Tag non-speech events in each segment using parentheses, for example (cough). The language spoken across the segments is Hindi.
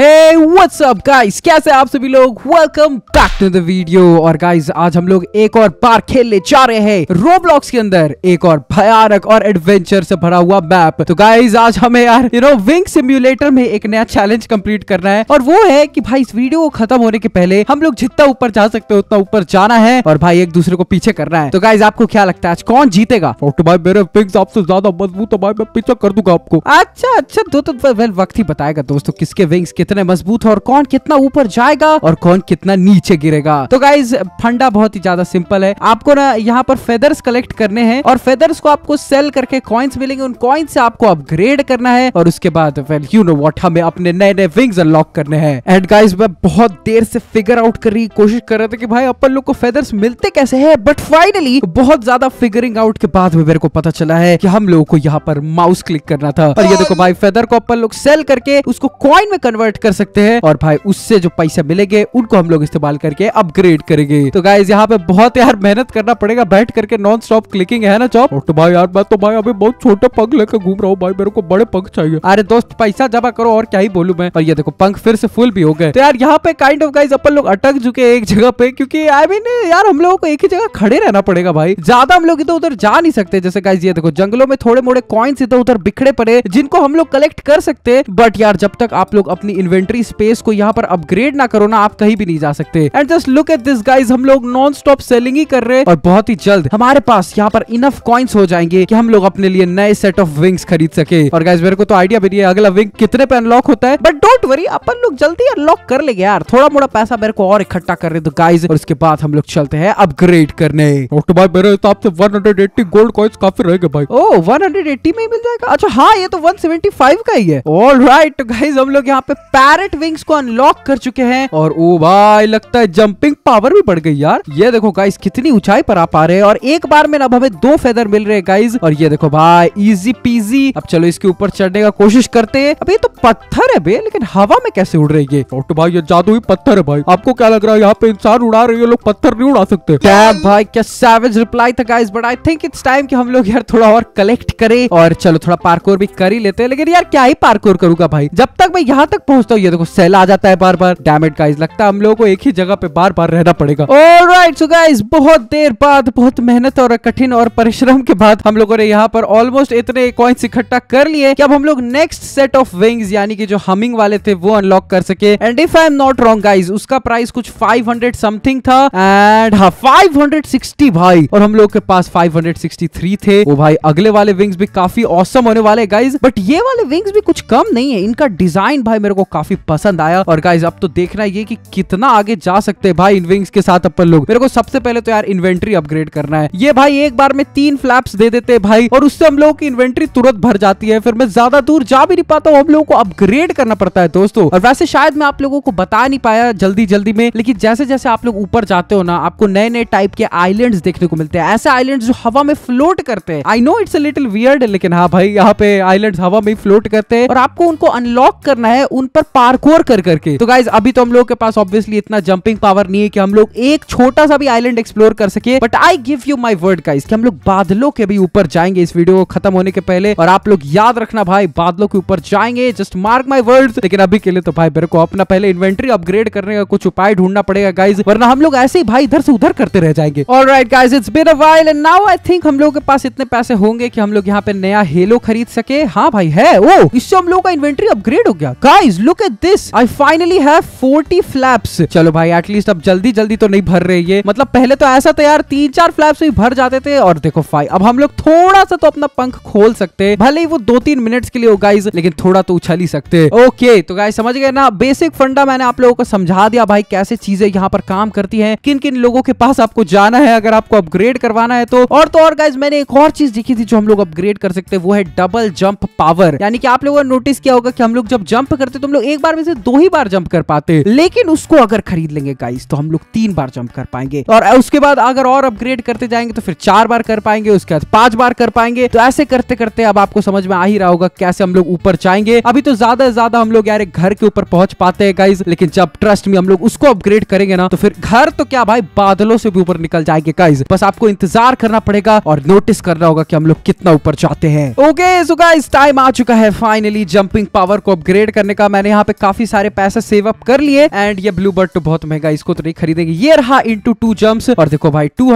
हे व्हाट्स अप गाइस कैसे आप सभी लोग welcome back to the video और गाइज आज हम लोग एक और बार खेलने जा रहे हैं रोब्लॉक्स के अंदर एक और भयानक और एडवेंचर से भरा हुआ मैप तो गाइस आज हमें यार यू नो विंग सिम्युलेटर में एक नया चैलेंज कंप्लीट करना है और वो है कि भाई इस वीडियो को खत्म होने के पहले हम लोग जितना ऊपर जा सकते हैं उतना ऊपर जाना है और भाई एक दूसरे को पीछे करना है तो गाइज आपको क्या लगता है आज कौन जीतेगा भाई मेरे विंग्स आपसे ज्यादा मजबूत तो भाई मैं पीछे कर दूंगा आपको अच्छा अच्छा दो तो वक्त ही बताएगा दोस्तों किसके विंग्स कितने कितने मजबूत है और कौन कितना ऊपर जाएगा और कौन कितना नीचे गिरेगा तो गाइज फंडा बहुत ही ज्यादा सिंपल है आपको ना यहाँ पर फेदर्स कलेक्ट करने हैं और फेदर्स को आपको सेल करके कॉइन्स मिलेंगे उन कॉइन से आपको अपग्रेड करना है और उसके बाद वेल यू नो वॉट हमें अपने नए नए विंग्स अनलॉक करने हैं एंड गाइज मैं बहुत देर से फिगर आउट कर रही कोशिश कर रहा था कि भाई अपन लोग को फेदर्स मिलते कैसे है बट फाइनली बहुत ज्यादा फिगरिंग आउट के बाद में मेरे को पता चला है कि हम लोगों को यहाँ पर माउस क्लिक करना था और ये देखो भाई फेदर को अपन लोग सेल करके उसको कॉइन में कन्वर्ट कर सकते हैं और भाई उससे जो पैसा मिलेंगे उनको हम लोग इस्तेमाल करके अपग्रेड करेंगे तो गाइज यहाँ पे बहुत यार मेहनत करना पड़ेगा बैठ करके नॉन स्टॉप क्लिकिंग है ना चौप तो भाई यार मैं तो भाई अभी बहुत छोटे पग लेकर घूम रहा हूँ भाई मेरे को बड़े पग चाहिए अरे दोस्त पैसा जमा करो और क्या ही बोलू मैं और ये देखो पंख फिर से फुल भी हो गए तो यार यहाँ पे काइंड ऑफ गाइज अपन लोग अटक चुके एक जगह पे क्योंकि आई मीन यार हम लोगों को एक ही जगह खड़े रहना पड़ेगा भाई ज्यादा हम लोग इधर उधर जा नहीं सकते जैसे गाइज ये देखो जंगलों में थोड़े मोड़े कॉइन्स इधर उधर बिखरे पड़े जिनको हम लोग कलेक्ट कर सकते हैं बट यार जब तक आप लोग अपनी इन्वेंट्री स्पेस को यहाँ पर अपग्रेड ना करो ना आप कहीं भी नहीं जा सकते and just look at this guys हम लोग नॉन स्टॉप सेलिंग ही कर रहे हैं और बहुत ही जल्द हमारे पास यहाँ पर इनफ कॉइन्स हो जाएंगे की हम लोग अपने लिए नए सेट ऑफ विंग्स खरीद सके और गाइज मेरे को तो आइडिया भी नहीं है अगला विंग कितने पे अनलॉक होता है बट डोंट वरी अपन लोग जल्दी अनलॉक कर लेंगे यार थोड़ा मोड़ा पैसा मेरे को और इकट्ठा कर रहे तो गाइज और उसके बाद हम लोग चलते हैं अपग्रेड करने डॉक्टर तो भाई मेरे हिसाब से 180 गोल्ड कॉइन्स काफी रहेंगे भाई ओ 180 में ही मिल जाएगा अच्छा हाँ ये तो 175 का ही है ऑल राइट गाइज हम लोग यहाँ पे पैरट विंग्स को अनलॉक कर चुके हैं और ओ भाई लगता है जंपिंग पावर भी बढ़ गई यार ये देखो गाइस कितनी ऊंचाई पर आ पा रहे हैं और एक बार में अब हमें दो फेदर मिल रहे हैं गाइस और ये देखो भाई इजी पीजी अब चलो इसके ऊपर चढ़ने का कोशिश करते हैं अब ये तो पत्थर है बे लेकिन हवा में कैसे उड़ रही है तो भाई ये जादू ही पत्थर है भाई आपको क्या लग रहा है यहाँ पे इंसान उड़ा रहे लोग पत्थर नहीं उड़ा सकते भाई क्या सैवेज रिप्लाई था guys but I think it's time की हम लोग यार थोड़ा और कलेक्ट करें और चलो थोड़ा पार्कोर भी कर ही लेते हैं लेकिन यार क्या ही पार्कोर करूंगा भाई जब तक मैं यहाँ तक पहुंच पहुंचता हूँ ये देखो सेल आ जाता है बार बार डैमेज गाइज लगता है हम लोगों को एक ही जगह पे बार बार रहना पड़ेगा और राइट सो गाइज बहुत देर बाद बहुत मेहनत और कठिन और परिश्रम के बाद हम लोगों ने यहाँ पर ऑलमोस्ट इतने कॉइन्स इकट्ठा कर लिए कि अब हम लोग नेक्स्ट सेट ऑफ विंग्स यानी कि जो हमिंग वाले थे वो अनलॉक कर सके and if I am not wrong guys उसका प्राइस कुछ 500 समथिंग था एंड हाँ 560 भाई और हम लोग के पास 563 थे वो भाई अगले वाले विंग्स भी काफी औसम होने वाले गाइज बट ये वाले विंग्स भी कुछ कम नहीं है इनका डिजाइन भाई मेरे को काफी पसंद आया और गाइज अब तो देखना ये कि कितना आगे जा सकते हैं भाई विंग्स के साथ अपन लोग मेरे को सबसे पहले तो यार इन्वेंट्री अपग्रेड करना है ये भाई एक बार में तीन फ्लैप्स दे देते हैं भाई और उससे हम लोगों की इन्वेंट्री तुरंत भर जाती है फिर मैं ज्यादा दूर जा भी नहीं पाता हूँ हम लोगों को अपग्रेड करना पड़ता है दोस्तों और वैसे शायद मैं आप लोगों को बता नहीं पाया जल्दी जल्दी में लेकिन जैसे जैसे आप लोग ऊपर जाते हो ना आपको नए नए टाइप के आइलैंड देखने को मिलते हैं ऐसे आइलैंड जो हवा में फ्लोट करते हैं I know it's little weird लेकिन हाँ भाई यहाँ पे आइलैंड हवा में फ्लोट करते हैं और आपको उनको अनलॉक करना है उन पर पर पार्कोर कर करके तो गाइज अभी तो हम लोग के पास ऑब्वियसली इतना जंपिंग पावर नहीं है कि हम लोग एक छोटा सा भी आइलैंड एक्सप्लोर कर सके but I give you my word guys कि हम लोग बादलों के भी ऊपर जाएंगे इस वीडियो को खत्म होने के पहले और आप लोग याद रखना भाई बादलों के ऊपर जाएंगे जस्ट मार्क माई वर्ड लेकिन अभी के लिए तो भाई मेरे को अपना पहले इन्वेंट्री अपग्रेड करने का कुछ उपाय ढूंढना पड़ेगा गाइज वरना हम लोग ऐसे ही भाई इधर से उधर करते रह जाएंगे और right guys it's been awhile and now I think हम लोग के पास इतने पैसे होंगे कि हम लोग यहाँ पे नया हेलो खरीद सके हाँ भाई है ओ इससे हम लोग का इन्वेंट्री अपग्रेड हो गया guys look at this I finally have forty flaps चलो भाई एटलीस्ट अब जल्दी जल्दी तो नहीं भर रही है मतलब पहले तो ऐसा था यार तीन चार फ्लैप्स भी भर जाते थे और देखो फाइव अब हम लोग थोड़ा सा तो अपना पंख खोल सकते हैं भले ही वो दो तीन मिनट के लिए हो गाइज लेकिन थोड़ा तो उछल ही सकते हैं ओके तो गाइज समझ गए ना बेसिक फंडा मैंने आप लोगों को समझा दिया भाई कैसे चीजें यहाँ पर काम करती है किन किन लोगों के पास आपको जाना है अगर आपको अपग्रेड करवाना है तो और तो और गाइज मैंने एक और चीज देखी थी जो हम लोग अपग्रेड कर सकते हैं वो है डबल जंप पावर यानी कि आप लोगों ने नोटिस किया होगा कि हम लोग जब जंप करते तो हम लोग लोग एक बार में से दो ही बार जंप कर पाते लेकिन उसको अगर खरीद लेंगे गाइस तो हम लोग तीन बार जंप कर पाएंगे और उसके बाद अगर और अपग्रेड करते जाएंगे तो फिर चार बार कर पाएंगे उसके बाद पांच बार कर पाएंगे तो ऐसे करते करते अब आपको समझ में आ ही रहा होगा कैसे हम लोग ऊपर जाएंगे अभी तो ज्यादा से ज्यादा हम लोग यार घर के ऊपर पहुंच पाते हैं गाइज लेकिन जब ट्रस्ट में हम लोग उसको अपग्रेड करेंगे ना तो फिर घर तो क्या भाई बादलों से भी ऊपर निकल जाएंगे गाइज बस आपको इंतजार करना पड़ेगा और नोटिस करना होगा कि हम लोग कितना ऊपर जाते हैं ओके सो गाइज टाइम आ चुका है फाइनली जंपिंग पावर को अपग्रेड करने का मैंने मैंने यहाँ पे काफी सारे पैसे सेव अप कर लिए एंड ये ब्लू बर्ड तो बहुत महंगा इसको तो नहीं खरीदेगी ये रहा इंटू टू जम्स और देखो भाई टू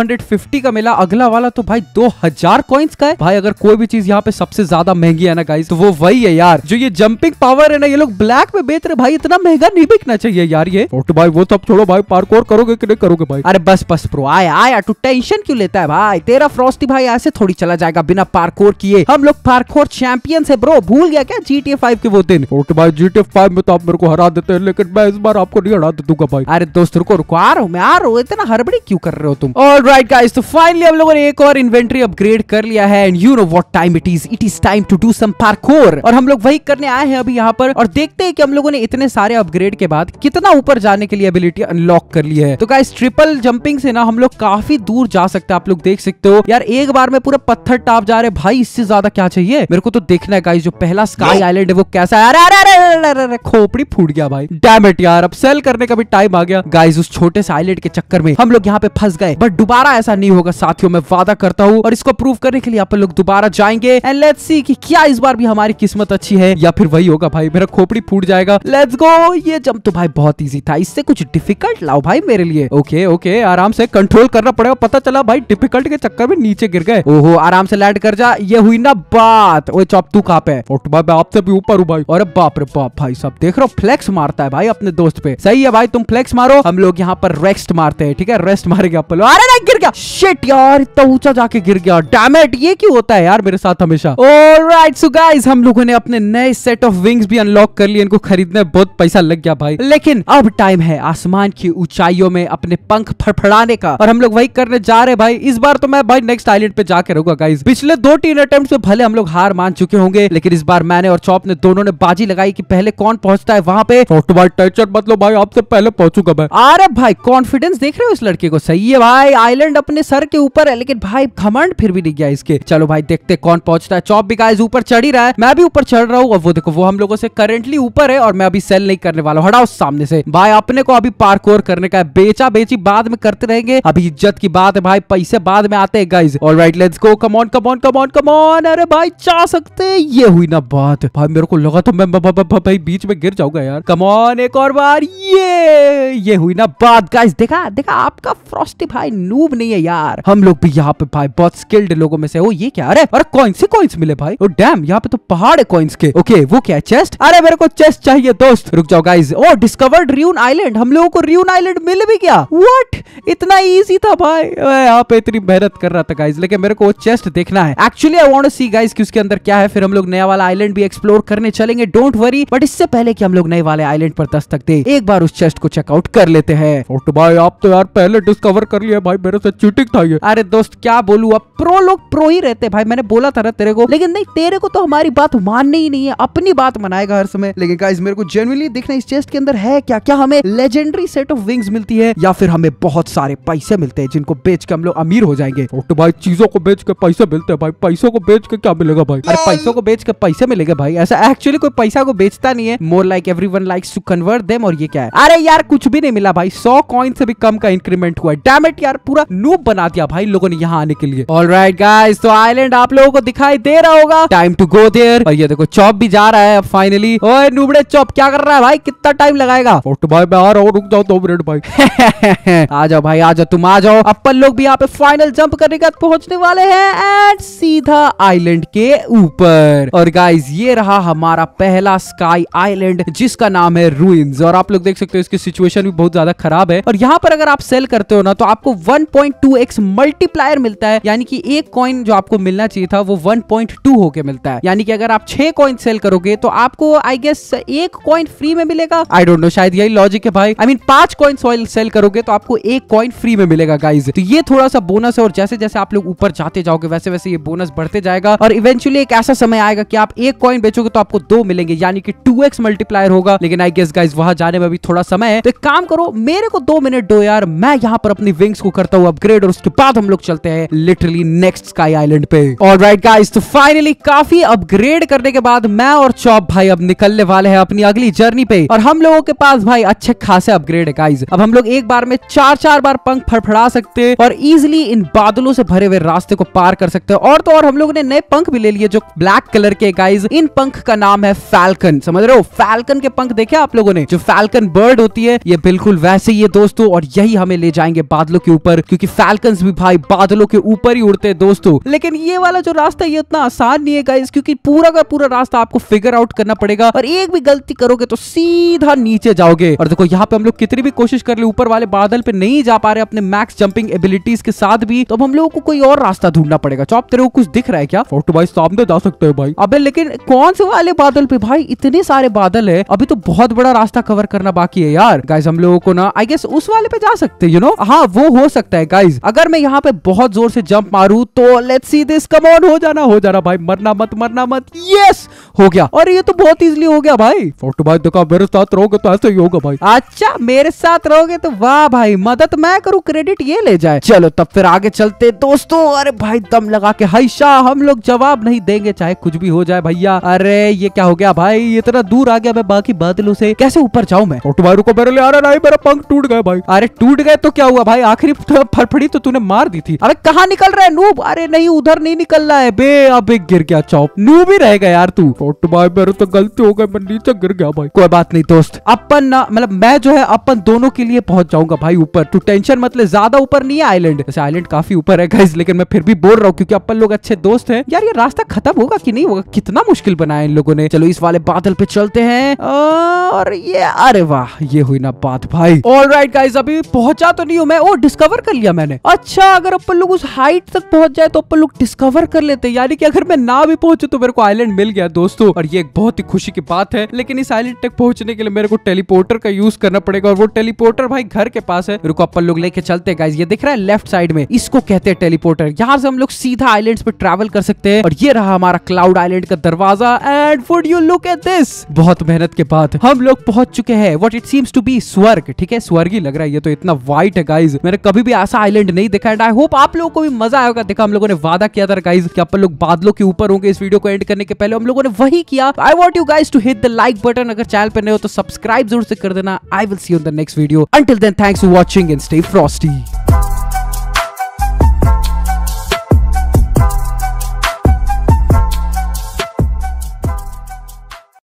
का मिला अगला वाला तो भाई दो हजार का है भाई अगर कोई भी चीज यहाँ पे सबसे ज्यादा महंगी है ना गाइस तो वो वही है यार जो ये जंपिंग पावर है ना ये लोग ब्लैक में बेच रहे भाई इतना महंगा नहीं बिकना चाहिए यार ये तो भाई वो तो छोड़ो भाई पार्कोर करोगे कि नहीं करोगे भाई अरे बस बस प्रो आया आया तू टेंशन क्यों लेता है भाई तेरा फ्रॉस्टी भाई ऐसे थोड़ी चला जाएगा बिना पार्कोर किए हम लोग पार्कोर चैंपियंस है ब्रो भूल गया क्या जी फाइव के वो दिन तो भाई जी फाइव में तो आप मेरे को हरा देते हैं लेकिन मैं इस बार आपको नहीं हरा दूंगा भाई अरे दोस्त रुको रुको आ रहा हूँ मैं आ रहा हूँ इतना हड़बड़ी क्यों कर रहे हो तुम ऑल राइट गाइस तो फाइनली हम लोगों ने एक और इन्वेंट्री अपग्रेड कर लिया है and you know what time it is it is time to do some parkour और हम लोग वही करने आए हैं अभी यहाँ पर और देखते हैं कि हम लोगों ने इतने सारे अपग्रेड के बाद कितना ऊपर जाने के लिए एबिलिटी अनलॉक कर ली है तो गाइस ट्रिपल जंपिंग से ना हम लोग काफी दूर जा सकते हैं आप लोग देख सकते हो यार एक बार में पूरा पत्थर टाप जा रहे भाई इससे ज्यादा क्या चाहिए मेरे को तो देखना है गाइस जो पहला स्काई आइलैंड है वो कैसा है अरे अरे अरे अरे खोपड़ी फूट गया भाई डैमेट यार अब सेल करने का भी टाइम आ गया गाइज उस छोटे से आईलेट के चक्कर में हम लोग यहाँ पे फंस गए बट दोबारा ऐसा नहीं होगा साथियों में वादा करता हूँ और इसको प्रूव करने के लिए आप लोग दोबारा जाएंगे एंड लेट्स सी कि क्या इस बार भी हमारी किस्मत अच्छी है या फिर वही होगा भाई मेरा खोपड़ी फूट जाएगा लेट्स गो ये जम तो भाई बहुत इजी था इससे कुछ डिफिकल्ट लाओ भाई मेरे लिए ओके ओके आराम से कंट्रोल करना पड़ेगा पता चला भाई डिफिकल्ट के चक्कर में नीचे गिर गए ओहो आराम से लैंड कर जा ये हुई ना बात ओए चौप तू कहाँ पे तो आपसे भी ऊपर हूँ भाई अरे बाप रे बाप भाई भाई सब देख रहे हो फ्लेक्स मारता है भाई अपने दोस्त पे सही है भाई तुम फ्लेक्स मारो हम लोग यहाँ पर रेस्ट मारते हैं ठीक है रेस्ट मारेंगे अपन अरे नहीं गिर गया शिट यार इतना ऊंचा जाके गिर गया डैमेट ये क्यों होता है यार मेरे साथ हमेशा ऑलराइट सो गाइस हम लोगों ने अपने नए सेट ऑफ विंग्स भी अनलॉक कर लिए इनको खरीदने में बहुत पैसा लग गया भाई लेकिन अब टाइम है आसमान की ऊंचाइयों में अपने पंख फड़फड़ाने का और हम लोग वही करने जा रहे हैं भाई इस बार तो मैं भाई नेक्स्ट आइलैंड पे जाके रहूंगा गाइज पिछले दो तीन अटेम्प्ट में भले हम लोग हार मान चुके होंगे लेकिन इस बार मैंने और चौप ने दोनों ने बाजी लगाई की पहले कौन पहुंचता है वहाँ पे फुटबॉल टीचर मतलब भाई आपसे पहले पहुंचूंगा मैं अरे भाई कॉन्फिडेंस देख रहे हो इस लड़के को सही है भाई आइलैंड अपने सर के ऊपर है लेकिन भाई घमंड फिर भी नहीं गया इसके चलो भाई देखते कौन पहुंचता है चौप भी गाइज ऊपर चढ़ ही रहा है मैं भी ऊपर चढ़ रहा हूँ वो देखो वो हम लोगों से करेंटली ऊपर है और मैं अभी सेल नहीं करने वाला हूँ हटाओ सामने से भाई अपने को अभी पार्कोर करने का है बेचा बेची बाद में करते रहेंगे अभी इज्जत की बात है भाई पैसे बाद में आते हैं guys all right let's go come on come on come on come on अरे भाई चाह सकते ये हुई ना बात भाई मेरे को लगा तो मैं भाई बीच में गिर जाऊंगा यार कमॉन एक और बार ये ये हुई ना बात गाइस देखा देखा आपका फ्रॉस्टी भाई नूब नहीं है यार हम लोग भी यहाँ पे भाई बहुत स्किल्ड लोगों में से हो ये क्या अरे अरे कॉइन्स ही कॉइन्स मिले भाई ओ डैम यहाँ पे तो पहाड़ कॉइन्स के ओके वो क्या है चेस्ट अरे मेरे को चेस्ट चाहिए दोस्त रुक जाओ guys oh discovered Reunion island हम लोगों को रियून आईलैंड मिल भी गया वट इतना ईजी था भाई यहाँ पे इतनी मेहनत कर रहा था गाइज लेकिन मेरे को वो चेस्ट देखना है actually I want see guys की उसके अंदर क्या है फिर हम लोग नया वाला आईलैंड भी एक्सप्लोर करने चलेंगे डोंट वरी बट इससे इससे पहले कि हम लोग नए वाले आइलैंड पर दस्तक दे एक बार उस चेस्ट को चेकआउट कर लेते हैं तो भाई आप तो यार पहले डिस्कवर कर लिया भाई मेरे से चीटिंग था ये अरे दोस्त क्या बोलू अब प्रो लोग प्रो ही रहते भाई मैंने बोला था ना तेरे को लेकिन नहीं तेरे को तो हमारी बात मानने ही नहीं है अपनी बात मनाएगा हर समय लेकिन गाइस मेरे को जेनुअनली देखना इस चेस्ट के अंदर है क्या क्या हमें लेजेंडरी सेट ऑफ विंग्स मिलती है या फिर हमें बहुत सारे पैसे मिलते हैं जिनको बेच के हम लोग अमीर हो जाएंगे तो भाई चीजों को बेच के पैसे मिलते हैं भाई पैसों को बेच के क्या मिलेगा भाई अरे पैसों को बेच के पैसे मिलेगा भाई ऐसा एक्चुअली कोई पैसा को बेचता नहीं है है more like everyone like to convert them और ये क्या है अरे यार कुछ भी नहीं मिला भाई सौ कॉइन से भी कम का इंक्रीमेंट हुआ डेमेट यार पूरा नूप बना दिया भाई लोगों ने यहाँ आने के लिए ऑल राइट गाइज तो आईलैंड आप लोगों को दिखाई दे रहा होगा टाइम टू गो देर और ये देखो चौप भी जा रहा है फाइनली ओए नूबड़े चौप क्या कर रहा है भाई कितना टाइम लगाएगा भाई मैं आ रहा हूँ रुक जाओ दो मिनट भाई (laughs) आ जाओ भाई आ जाओ तुम आ जाओ अपन लोग भी यहाँ पे फाइनल जंप करने के बाद पहुंचने वाले हैं एंड सीधा आइलैंड के ऊपर और गाइज ये रहा हमारा पहला स्काई आइलैंड जिसका नाम है रूइंस और आप लोग देख सकते हो इसकी सिचुएशन भी बहुत ज्यादा खराब है और यहाँ पर अगर आप सेल करते हो ना तो आपको 1.2x मल्टीप्लायर मिलता है यानी कि एक कॉइन जो आपको मिलना चाहिए था वो 1.2 होके मिलता है यानी कि अगर आप छह कॉइन सेल करोगे तो आपको आई गेस एक कॉइन फ्री में मिलेगा आई डोंट नो शायद यही लॉजिक है भाई आई मीन पांच कॉइन सॉइल सेल करोगे तो आपको एक कॉइन फ्री में मिलेगा गाइज तो ये थोड़ा सा बोनस है और जैसे जैसे आप लोग ऊपर जाते जाओगे वैसे वैसे ये बोनस बढ़ते जाएगा और इवेंचुअली एक ऐसा समय आएगा कि आप एक कॉइन बेचोगे तो आपको दो मिलेंगे यानी कि टू एक्स मल्टीप्लायर होगा लेकिन आई गेस गाइज वहां जाने में अभी थोड़ा समय है तो एक काम करो मेरे को दो मिनट दो यार मैं यहाँ पर अपनी विंग्स को करता हूँ अपग्रेड और उसके बाद हम लोग चलते हैं लिटरली नेक्स्ट स्काई आईलैंड पे और राइट गाइज तो फाइनली काफी अपग्रेड करने के बाद मैं और चौप भाई अब निकलने वाले हैं अपनी अगली जर्नी पे और हम लोगों के पास भाई अच्छे खासे अपग्रेड है गाइज अब हम लोग एक बार में चार चार बार पंख फड़फड़ा सकते हैं और इजिली इन बादलों से भरे हुए रास्ते को पार कर सकते हैं और तो और हम लोग ने नए पंख भी ले लिए जो ब्लैक कलर के गाइज इन पंख का नाम है फैल्कन समझ रहे रहे फैल्कन के पंख देखे आप लोगों ने जो फैल्कन बर्ड होती है ये बिल्कुल वैसे ही है दोस्तों और यही हमें ले जाएंगे बादलों के ऊपर क्योंकि फैल्कन भी भाई बादलों के ऊपर ही उड़ते हैं दोस्तों लेकिन ये वाला जो रास्ता ये इतना आसान नहीं है गाइस क्योंकि पूरा का पूरा रास्ता आपको फिगर आउट करना पड़ेगा और एक भी गलती करोगे तो सीधा नीचे जाओगे और देखो यहाँ पे हम लोग कितनी भी कोशिश कर ले ऊपर वाले बादल पे नहीं जा पा रहे अपने मैक्स जंपिंग एबिलिटीज के साथ भी तो हम लोगों को कोई और रास्ता ढूंढना पड़ेगा चौप तो तेरे को कुछ दिख रहा है क्या फोटो भाई सामने जा सकते हो भाई अबे लेकिन कौन से वाले बादल पे भाई इतने सारे सारे बादल है अभी तो बहुत बड़ा रास्ता कवर करना बाकी है यार गाइज हम लोगों को ना आई गेस उस वाले पे जा सकते यू नो हाँ वो हो सकता है गाइज अगर मैं यहाँ पे बहुत जोर से जंप मारू तो let see this come on हो जाना हो जाना भाई मरना मत मरना मत यस हो गया और ये तो बहुत इजिली हो गया भाई फोटो भाई देखा मेरे साथ रहोगे तो ऐसे ही होगा भाई अच्छा मेरे साथ रहोगे तो वाह भाई मदद मैं करूँ क्रेडिट ये ले जाए चलो तब फिर आगे चलते दोस्तों अरे भाई दम लगा के हाई शाह हम लोग जवाब नहीं देंगे चाहे कुछ भी हो जाए भैया अरे ये क्या हो गया भाई इतना दूर आ गया मैं बाकी बादलों से कैसे ऊपर जाऊँ मैं और तुम्हारे को मेरे लिए नहीं मेरा पंख टूट गया भाई अरे टूट गए तो क्या हुआ भाई आखिरी फड़फड़ी तो तूने मार दी थी अरे कहाँ निकल रहा है नूब अरे नहीं उधर नहीं निकल रहा है बे अब गिर गया चौप नूब ही गया यार तू भाई मेरे तो गलती हो गई मैं नीचे गिर गया भाई कोई बात नहीं दोस्त अपन ना मतलब मैं जो है अपन दोनों के लिए पहुंच जाऊंगा भाई ऊपर तू टेंशन मतलब ज्यादा ऊपर नहीं है आईलैंड वैसे आइलैंड काफी ऊपर है गाइज लेकिन मैं फिर भी बोल रहा हूँ क्योंकि अपन लोग अच्छे दोस्त है यार ये रास्ता खत्म होगा की नहीं होगा कितना मुश्किल बनाया इन लोगों ने चलो इस वाले बादल पे चल चलते हैं और ये अरे वाह ये हुई ना बात भाई ऑल राइट गाइज अभी पहुंचा तो नहीं हूँ मैं ओ डिस्कवर कर लिया मैंने अच्छा अगर अपन लोग उस हाइट तक पहुंच जाए तो अपन लोग डिस्कवर कर लेते हैं यानी कि अगर मैं ना भी पहुंचू तो मेरे को आइलैंड मिल गया दोस्तों और ये एक बहुत ही खुशी की बात है लेकिन इस आइलैंड तक पहुंचने के लिए मेरे को टेलीपोर्टर का यूज करना पड़ेगा और वो टेलीपोर्टर भाई घर के पास है को अपन लोग लेके चलते हैं गाइज ये दिख रहा है लेफ्ट साइड में इसको कहते हैं टेलीपोर्टर यहाँ से हम लोग सीधा आइलैंड पे ट्रेवल कर सकते हैं और ये रहा हमारा क्लाउड आइलैंड का दरवाजा and would you look at this बहुत मेहनत के बाद हम लोग पहुंच चुके हैं what it seems to be स्वर्ग ठीक है स्वर्ग ही लग रहा है ये तो इतना व्हाइट है गाइज मैंने कभी भी ऐसा आइलैंड नहीं देखा एंड आई होप आप लोगों को भी मजा आएगा देखा हम लोगों ने वादा किया था गाइज कि आप लोग बादलों के ऊपर होंगे इस वीडियो को एंड करने के पहले हम लोगों ने वही किया I want you guys to hit the like button अगर चैनल पर नए हो तो सब्सक्राइब जरूर से कर देना I will see on the next video until then thanks for watching and stay Frosty